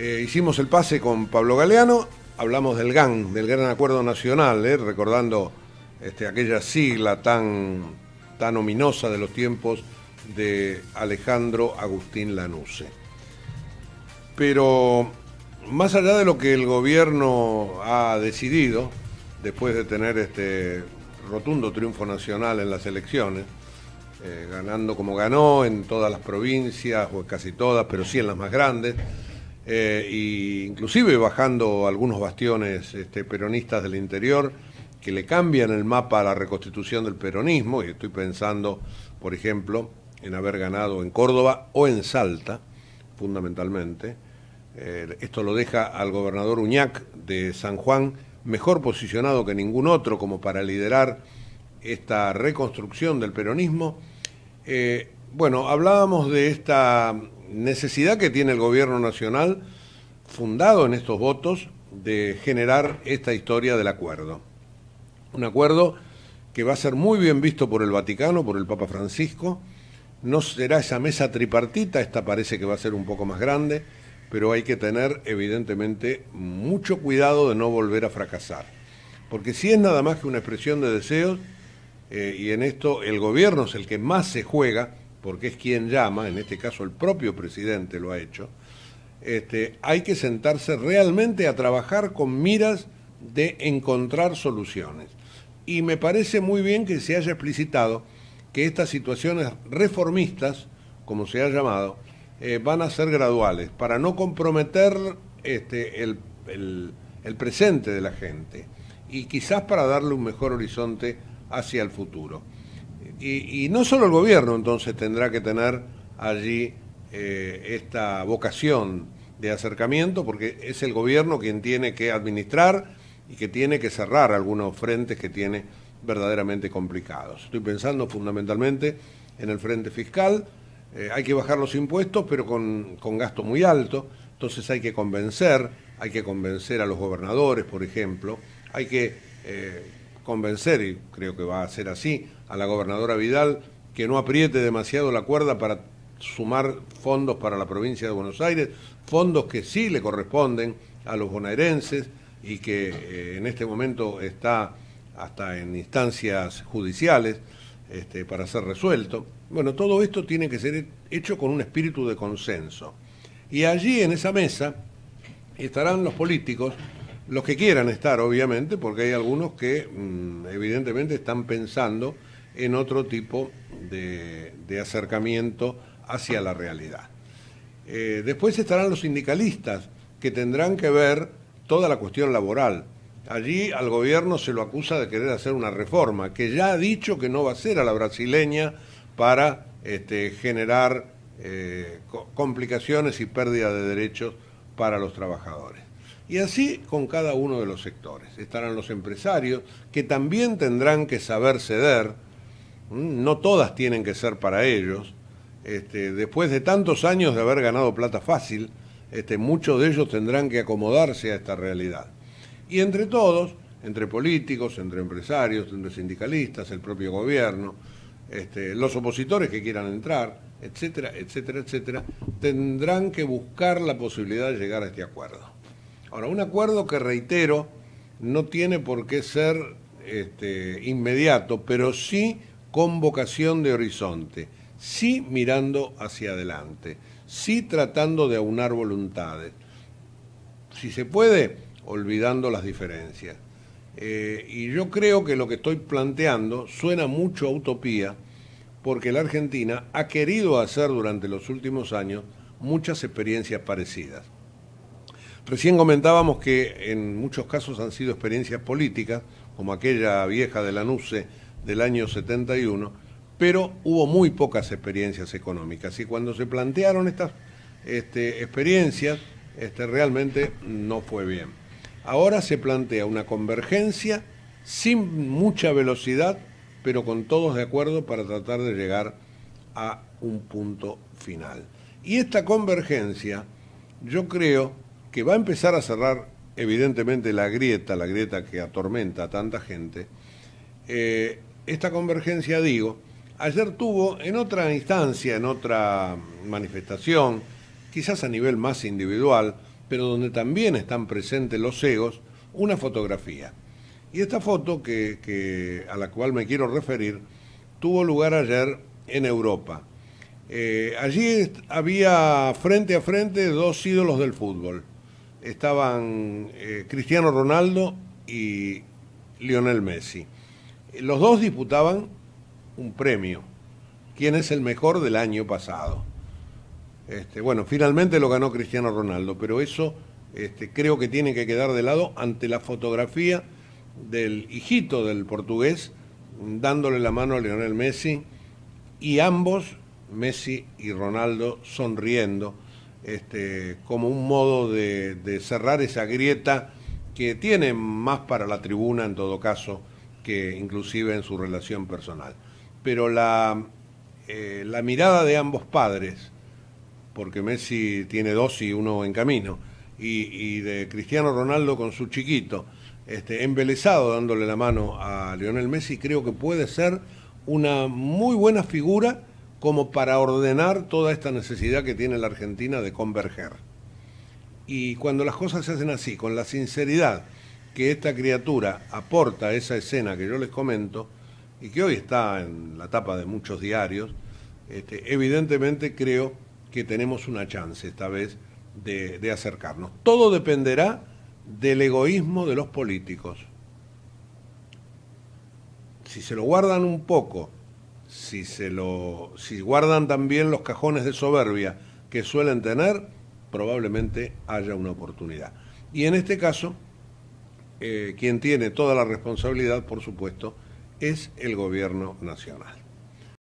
Eh, hicimos el pase con Pablo Galeano, hablamos del GAN, del Gran Acuerdo Nacional, eh, recordando este, aquella sigla tan, tan ominosa de los tiempos de Alejandro Agustín Lanuse. Pero más allá de lo que el gobierno ha decidido, después de tener este rotundo triunfo nacional en las elecciones, eh, ganando como ganó en todas las provincias, o casi todas, pero sí en las más grandes, e inclusive bajando algunos bastiones este, peronistas del interior que le cambian el mapa a la reconstitución del peronismo, y estoy pensando, por ejemplo, en haber ganado en Córdoba o en Salta, fundamentalmente. Eh, esto lo deja al gobernador Uñac de San Juan mejor posicionado que ningún otro como para liderar esta reconstrucción del peronismo. Eh, bueno, hablábamos de esta necesidad que tiene el gobierno nacional, fundado en estos votos, de generar esta historia del acuerdo. Un acuerdo que va a ser muy bien visto por el Vaticano, por el Papa Francisco. No será esa mesa tripartita, esta parece que va a ser un poco más grande, pero hay que tener evidentemente mucho cuidado de no volver a fracasar. Porque si es nada más que una expresión de deseos, eh, y en esto el gobierno es el que más se juega, porque es quien llama, en este caso el propio presidente lo ha hecho, este, hay que sentarse realmente a trabajar con miras de encontrar soluciones. Y me parece muy bien que se haya explicitado que estas situaciones reformistas, como se ha llamado, eh, van a ser graduales, para no comprometer este, el presente de la gente y quizás para darle un mejor horizonte hacia el futuro. Y, no solo el gobierno entonces tendrá que tener allí eh, esta vocación de acercamiento, porque es el gobierno quien tiene que administrar y que tiene que cerrar algunos frentes que tiene verdaderamente complicados. Estoy pensando fundamentalmente en el frente fiscal, eh, hay que bajar los impuestos, pero con, gasto muy alto, entonces hay que convencer, hay que convencer a los gobernadores, por ejemplo, hay que eh, convencer, y creo que va a ser así, a la gobernadora Vidal que no apriete demasiado la cuerda para sumar fondos para la provincia de Buenos Aires, fondos que sí le corresponden a los bonaerenses y que eh, en este momento está hasta en instancias judiciales este, para ser resuelto. Bueno, todo esto tiene que ser hecho con un espíritu de consenso. Y allí en esa mesa estarán los políticos los que quieran estar, obviamente, porque hay algunos que mm, evidentemente están pensando en otro tipo de, acercamiento hacia la realidad. Eh, después estarán los sindicalistas, que tendrán que ver toda la cuestión laboral. Allí al gobierno se lo acusa de querer hacer una reforma, que ya ha dicho que no va a ser a la brasileña para este, generar eh, complicaciones y pérdida de derechos para los trabajadores. Y así con cada uno de los sectores. Estarán los empresarios que también tendrán que saber ceder, mm, no todas tienen que ser para ellos. Este, después de tantos años de haber ganado plata fácil, este, muchos de ellos tendrán que acomodarse a esta realidad. Y entre todos, entre políticos, entre empresarios, entre sindicalistas, el propio gobierno, este, los opositores que quieran entrar, etcétera, etcétera, etcétera, tendrán que buscar la posibilidad de llegar a este acuerdo. Ahora, un acuerdo que reitero, no tiene por qué ser este, inmediato, pero sí con vocación de horizonte, sí mirando hacia adelante, sí tratando de aunar voluntades, si se puede, olvidando las diferencias. Eh, y yo creo que lo que estoy planteando suena mucho a utopía, porque la Argentina ha querido hacer durante los últimos años muchas experiencias parecidas. Recién comentábamos que en muchos casos han sido experiencias políticas, como aquella vieja de la NUCE del año 71, pero hubo muy pocas experiencias económicas. Y cuando se plantearon estas este, experiencias, este, realmente no fue bien. Ahora se plantea una convergencia sin mucha velocidad, pero con todos de acuerdo para tratar de llegar a un punto final. Y esta convergencia, yo creo, va a empezar a cerrar evidentemente la grieta, la grieta que atormenta a tanta gente, eh, esta convergencia, digo, ayer tuvo en otra instancia, en otra manifestación, quizás a nivel más individual, pero donde también están presentes los egos, una fotografía. Y esta foto que, a la cual me quiero referir tuvo lugar ayer en Europa. Eh, allí había frente a frente dos ídolos del fútbol estaban eh, Cristiano Ronaldo y Lionel Messi. Los dos disputaban un premio. ¿Quién es el mejor del año pasado? Este, bueno, finalmente lo ganó Cristiano Ronaldo, pero eso este, creo que tiene que quedar de lado ante la fotografía del hijito del portugués dándole la mano a Lionel Messi y ambos, Messi y Ronaldo, sonriendo este, como un modo de, cerrar esa grieta que tiene más para la tribuna en todo caso que inclusive en su relación personal. Pero la, eh, la mirada de ambos padres, porque Messi tiene dos y uno en camino, y, de Cristiano Ronaldo con su chiquito, este, embelesado dándole la mano a Lionel Messi, creo que puede ser una muy buena figura como para ordenar toda esta necesidad que tiene la Argentina de converger. Y cuando las cosas se hacen así, con la sinceridad que esta criatura aporta a esa escena que yo les comento, y que hoy está en la tapa de muchos diarios, este, evidentemente creo que tenemos una chance esta vez de acercarnos. Todo dependerá del egoísmo de los políticos. Si se lo guardan un poco, si guardan también los cajones de soberbia que suelen tener, probablemente haya una oportunidad. Y en este caso, eh, quien tiene toda la responsabilidad, por supuesto, es el gobierno nacional.